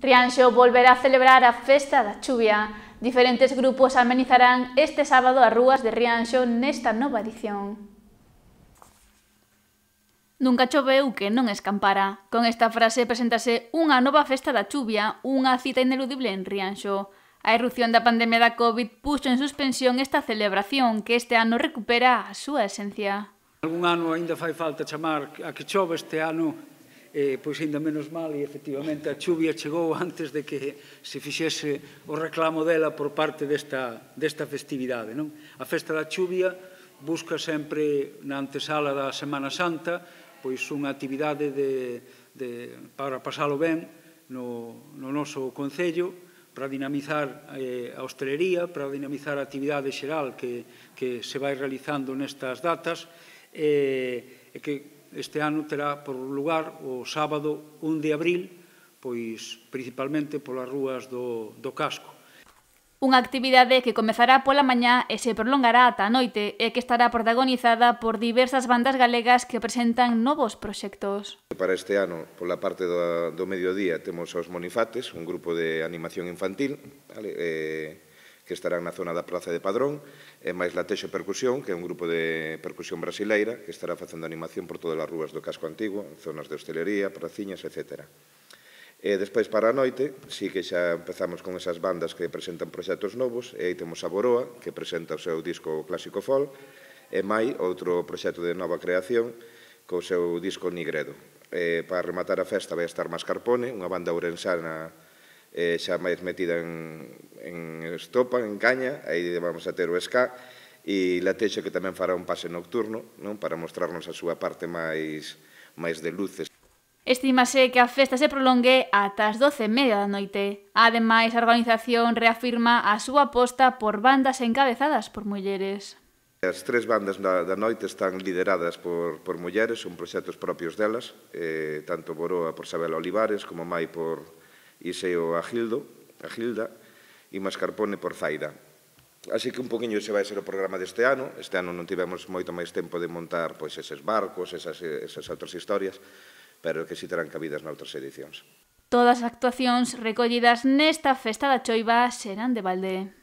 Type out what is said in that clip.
Rianxo volverá a celebrar a Festa da Chuvia. Diferentes grupos amenizarán este sábado as rúas de Rianxo nesta nova edición. Nunca choveu que non escampara. Con esta frase preséntase unha nova festa da chuvia, unha cita ineludible en Rianxo. A erupción da pandemia da COVID puxo en suspensión esta celebración que este ano recupera a súa esencia. Algún ano aínda fai falta chamar a que chove este ano eh, pois ainda menos mal e efectivamente a chuvia chegou antes de que se fixese o reclamo dela por parte desta, desta festividade. Non? A festa da chuvia busca sempre na antesala da Semana Santa pois unha actividade de, de, para pasalo ben no, no noso Concello, para dinamizar eh, a hostelería, para dinamizar a actividade xeral que, que se vai realizando nestas datas, eh, e eh, que este ano terá por lugar o sábado 1 de abril, pois principalmente polas rúas do, do casco. Unha actividade que comezará pola mañá e se prolongará ata a noite e que estará protagonizada por diversas bandas galegas que presentan novos proxectos. Para este ano, pola parte do, do mediodía, temos aos Monifates, un grupo de animación infantil, vale, eh, que estarán na zona da Praza de Padrón, e máis Latexo Percusión, que é un grupo de percusión brasileira que estará facendo animación por todas as rúas do casco antigo, zonas de hostelería, praciñas, etc. E despois para a noite, sí que xa empezamos con esas bandas que presentan proxectos novos, e aí temos a Boroa, que presenta o seu disco Clásico fol, e Mai, outro proxecto de nova creación, co seu disco Nigredo. E para rematar a festa vai estar Mascarpone, unha banda ourensana eh, xa máis metida en, en estopa, en caña, aí vamos a ter o escá, e la teixa que tamén fará un pase nocturno non para mostrarnos a súa parte máis, máis de luces. Estímase que a festa se prolongue ata as doce e media da noite. Ademais, a organización reafirma a súa aposta por bandas encabezadas por mulleres. As tres bandas da, da noite están lideradas por, por mulleres, son proxectos propios delas, eh, tanto Boroa por Sabela Olivares como Mai por, Iseo Agildo, Agilda e Mascarpone por Zaida. Así que un poquinho ese vai ser o programa deste ano. Este ano non tivemos moito máis tempo de montar pois eses barcos, esas, esas outras historias, pero que si terán cabidas noutras edicións. Todas as actuacións recollidas nesta Festa da Choiva serán de balde.